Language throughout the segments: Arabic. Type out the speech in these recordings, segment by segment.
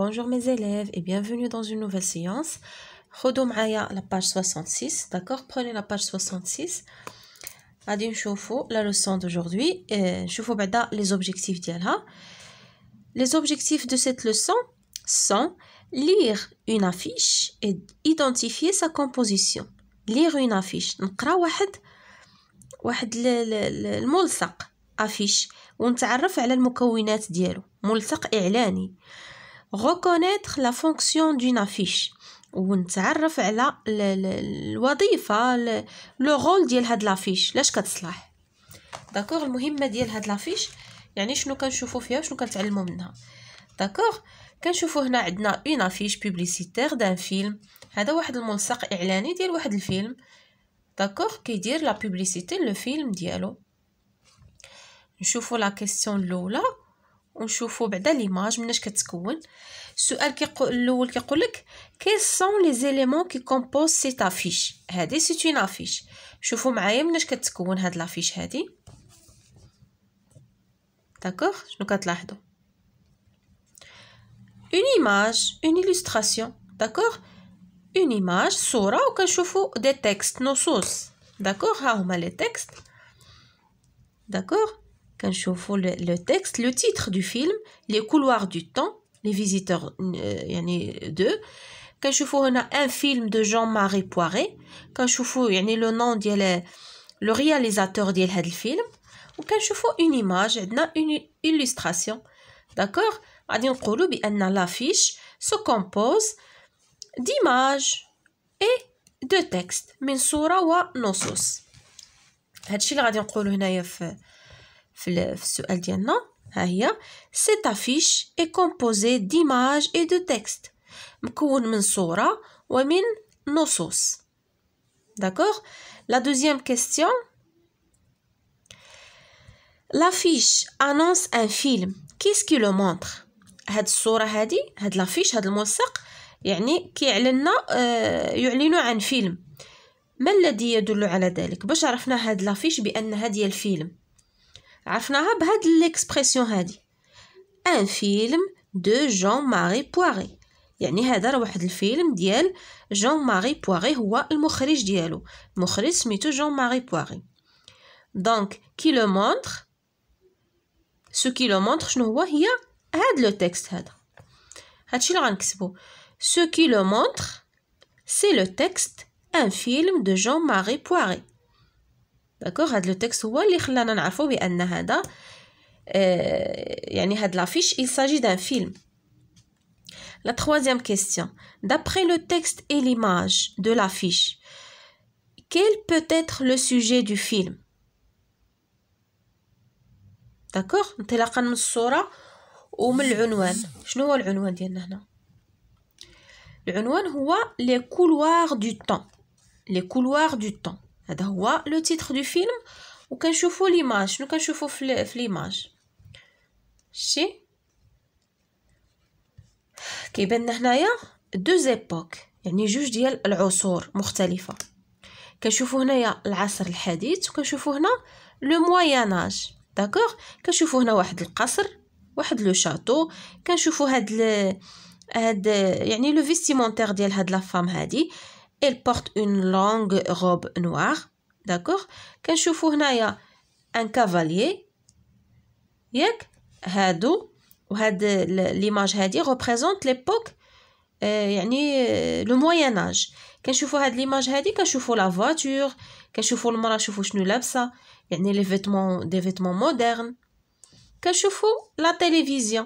Bonjour mes élèves et bienvenue dans une nouvelle séance. avec la page 66, d'accord Prenez la page 66. va Choufou, la leçon d'aujourd'hui, Choufou les objectifs ديالها. Les objectifs de cette leçon sont lire une affiche et identifier sa composition. Lire une affiche, واحد واحد الملصق affiche ونتعرف على المكونات ديالو ملصق إعلاني. reconnaître la fonction d'une affiche ونتعرف على الوظيفه لو رول ديال هاد لافيش لاش كتصلح داكوغ المهمه ديال هاد لافيش يعني شنو كنشوفو فيها شنو كنتعلمو منها داكوغ كنشوفو هنا عندنا اون افيش بوبليسيتير دان فيلم هذا واحد الملصق اعلاني ديال واحد الفيلم داكوغ كيدير لا بوبليسيتي لو فيلم ديالو نشوفو لا كيسيون الاولى ونشوفوا بعدا ليماج مناش كتكون السؤال كيقول الاول كيقول لك كيل سون لي زيليمون كي كومبوز سي تافيش هادي سيت تي نافيش شوفوا معايا مناش كتكون هاد لافيش هادي داكوغ شنو كتلاحظوا اون ايماج اون ايلستراسيون داكوغ اون ايماج صوره وكنشوفوا دي تكست نصوص داكوغ ها هما لي تكست داكوغ quand je vois le, texte, le titre du film, Les couloirs du temps, les visiteurs euh, il y en a deux. quand je vois un film de Jean-Marie Poiré, quand je vois le nom de le réalisateur de ce film, ou quand je vois une image, une illustration, d'accord غادي la l'affiche se compose d'images et de textes من صوره هادشي اللي غادي هنايا في في السؤال ديالنا ها هي سيت افيش اي كومبوزي ديماج اي دو تكست مكون من صورة ومن نصوص داكوغ لا دوزيام كيستيون لافيش انونس ان فيلم كيس كي لو مونتر هاد الصورة هادي هاد لافيش هاد الملصق يعني كيعلنا آه يعلن عن فيلم ما الذي يدل على ذلك باش عرفنا هاد لافيش بان ديال فيلم الفيلم Nous l'avons appris par cette expression. Un film de Jean-Marie Poiré. C'est-à-dire que c'est un film de Jean-Marie Poiré. C'est son directeur. Son directeur s'appelle Jean-Marie Poiré. Donc, ce qui le montre, c'est ce texte-là. C'est ce que nous avons Ce qui le montre, c'est le texte « Un film de Jean-Marie Poiré ». داكوغ هاد لو تكست هو اللي خلانا نعرفو بان هذا آه يعني هاد لافيش il s'agit d'un film La troisième question. D'après le texte et l'image de l'affiche, quel peut être le sujet du film D'accord انطلاقا من الصورة ومن العنوان شنو هو العنوان ديالنا هنا العنوان هو les couloirs du temps les couloirs du temps هذا هو لو تيتر دو فيلم وكنشوفوا ليماج شنو كنشوفوا في ليماج شي كيبان لنا هنايا دو زيبوك يعني جوج ديال العصور مختلفه كنشوفوا هنايا العصر الحديث وكنشوفوا هنا لو مويان اج داكوغ كنشوفوا هنا واحد القصر واحد لو شاتو كنشوفوا هاد ال... هاد يعني لو فيستيمونتير ديال هاد لا فام هادي Elle porte une longue robe noire. D'accord Quand je un cavalier, l'image représente l'époque, euh, euh, le Moyen-Âge. Quand je l'image, hadi, je la voiture, quand je vois le mara, je les vêtements, des vêtements modernes. Quand je la télévision.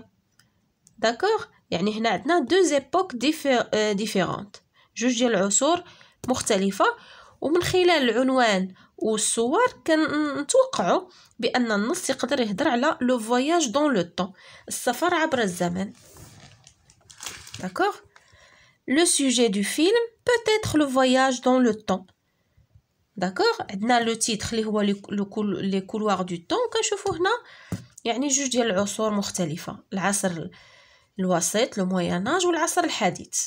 D'accord Il y a deux époques euh, différentes. جوج ديال العصور مختلفه ومن خلال العنوان والصور كنتوقعوا بان النص يقدر يهضر على لو فواياج دون لو طون السفر عبر الزمن داكوغ لو سوجي دو فيلم بوتيتغ لو فواياج دون لو طون داكوغ عندنا لو تيتر اللي هو لي كولوار دو طون كنشوفو هنا يعني جوج ديال العصور مختلفه العصر الوسيط لو موياناج والعصر الحديث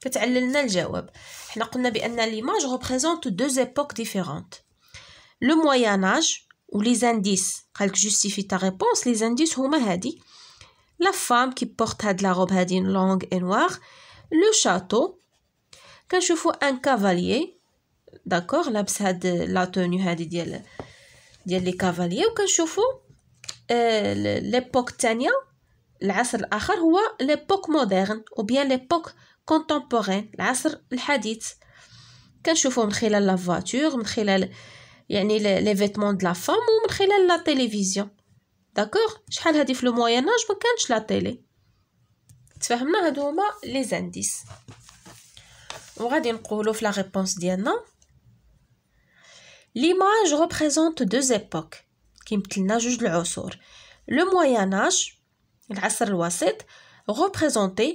كتعللنا الجواب حنا قلنا بان ليماج ريبريزونت دو زيبوك ديفيرونت لو مويان اج لي زانديس قالك جوستيفي تا ريبونس لي زانديس هما هادي لا فام كي بورت هاد لا روب هادي لونغ اي نوار لو شاتو كنشوفو ان كافاليي داكوغ لابس هاد لا توني هادي ديال ديال لي كافاليي وكنشوفوا آه ليبوك الثانيه العصر الاخر هو ليبوك مودرن او بيان ليبوك contemporain, l'âge l'hadith quand je la voiture, dans les vêtements de la femme ou dans la télévision, d'accord? Je parle le Moyen Âge, je monte la télé. Tu vois, les indices. On va découvrir la réponse Diana. L'image représente deux époques. Le Moyen Âge, l'âge de représentait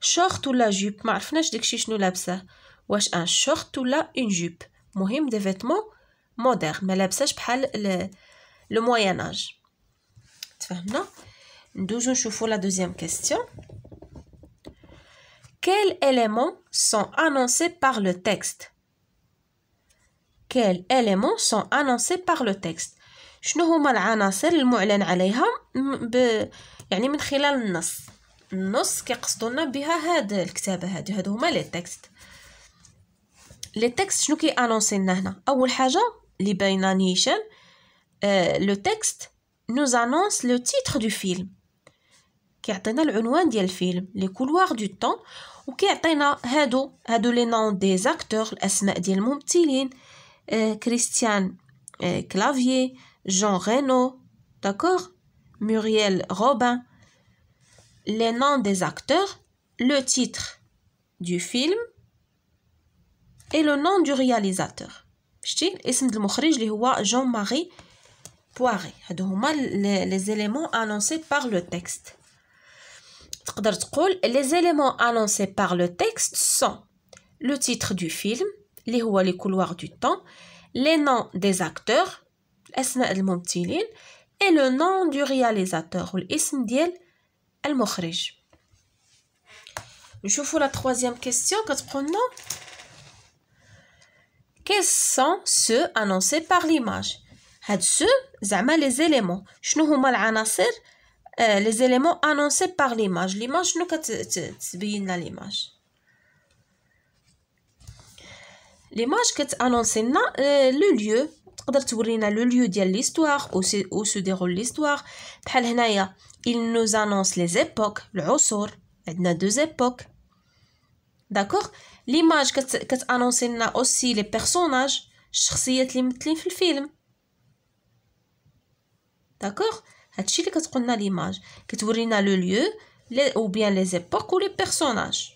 شورت ولا جوب ما عرفناش داكشي شنو لابسه واش ان شورت ولا اون جوب مهم دي فيتمون مودير ما لابساش بحال لو مويان اج تفهمنا ندوزو نشوفو لا دوزيام كيستيون كيل اليمون سون انونسي بار لو تيكست كيل اليمون سون انونسي بار لو تيكست شنو هما العناصر المعلن عليها ب... يعني من خلال النص النص كيقصدوا لنا بها هاد الكتابه هادي هادو هما لي تكست لي تكست شنو كيانونسي لنا هنا اول حاجه لي باينه آه، نيشان لو تيكست نوز انونس لو تيتر دو فيلم كيعطينا العنوان ديال الفيلم لي كولوار دو طون وكيعطينا هادو هادو لي نون دي زاكتور الاسماء ديال الممثلين كريستيان آه, كلافيي جون رينو داكور مورييل روبان les noms des acteurs, le titre du film et le nom du réalisateur. Jean-Marie Poiré. les éléments annoncés par le texte. Les éléments annoncés par le texte sont le titre du film, les couloirs du temps, les noms des acteurs, et le nom du réalisateur, المخرج نشوفوا la troisième question كتقولنا quels sont ceux annoncés par l'image هاد ceux les éléments شنو هما العناصر les éléments annoncés par l'image l'image شنو كتبين لنا l'image l'image كتانونسي لنا euh, le lieu تقدر تورينا لو ليو ديال ليستوار او سو ديغول ليستوار بحال هنايا il nous annonce les époques العصور عندنا دو époques داكوغ ليماج كت كتانونسي لنا اوسي لي بيرسوناج الشخصيات اللي ممثلين في الفيلم داكوغ هادشي اللي كتقولنا ليماج كتورينا لو ليو او بيان لي زيبوك لي بيرسوناج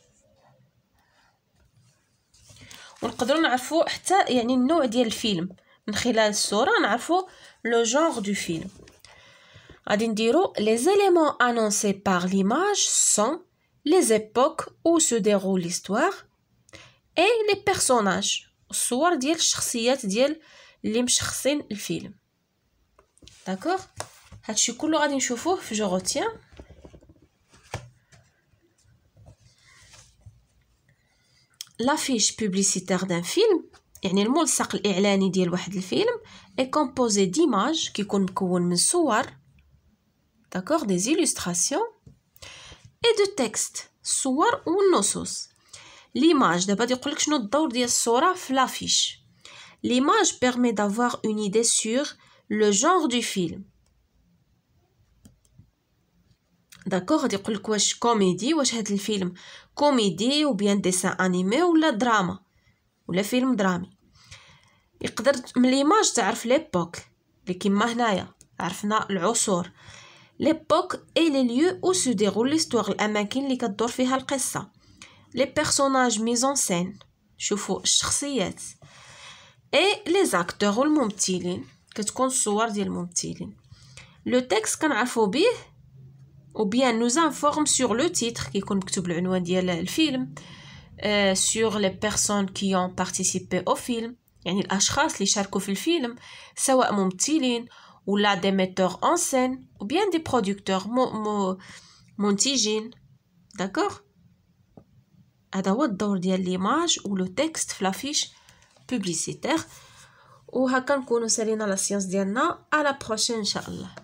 ونقدروا نعرفوا حتى يعني النوع ديال الفيلم le genre du film. les éléments annoncés par l'image sont les époques où se déroule l'histoire et les personnages. Soit dire, personnages film. D'accord. Je Je retiens l'affiche publicitaire d'un film le film est composé d'images qui sont être des d'accord, des illustrations et de textes, des ou nos L'image ne pas dire L'image permet d'avoir une idée sur le genre du film, d'accord, comédie ou film comédie ou bien dessin animé ou le drame ou le film drame. يقدر من ليماج تعرف ليبوك اللي كيما هنايا عرفنا العصور ليبوك اي لي ليو او سو ديغول ليستوار الاماكن اللي كدور فيها القصه لي بيرسوناج ميزون سين شوفوا الشخصيات اي لي زاكتور والممثلين كتكون الصور ديال الممثلين لو تيكس كنعرفو بيه او بيان nous informe sur لو titre كيكون مكتوب العنوان ديال الفيلم euh, لي les كي اون باغتيسيبي او فيلم يعني الأشخاص اللي شاركوا في الفيلم سواء ممثلين ولا دي ميتور أون سين وبيان دي برودكتور مو مو منتجين داكوغ هذا هو الدور ديال ليماج ولو تيكست في لافيش بوبليسيتير وهكا نكونو سالينا لا سيونس ديالنا على بروشين ان شاء الله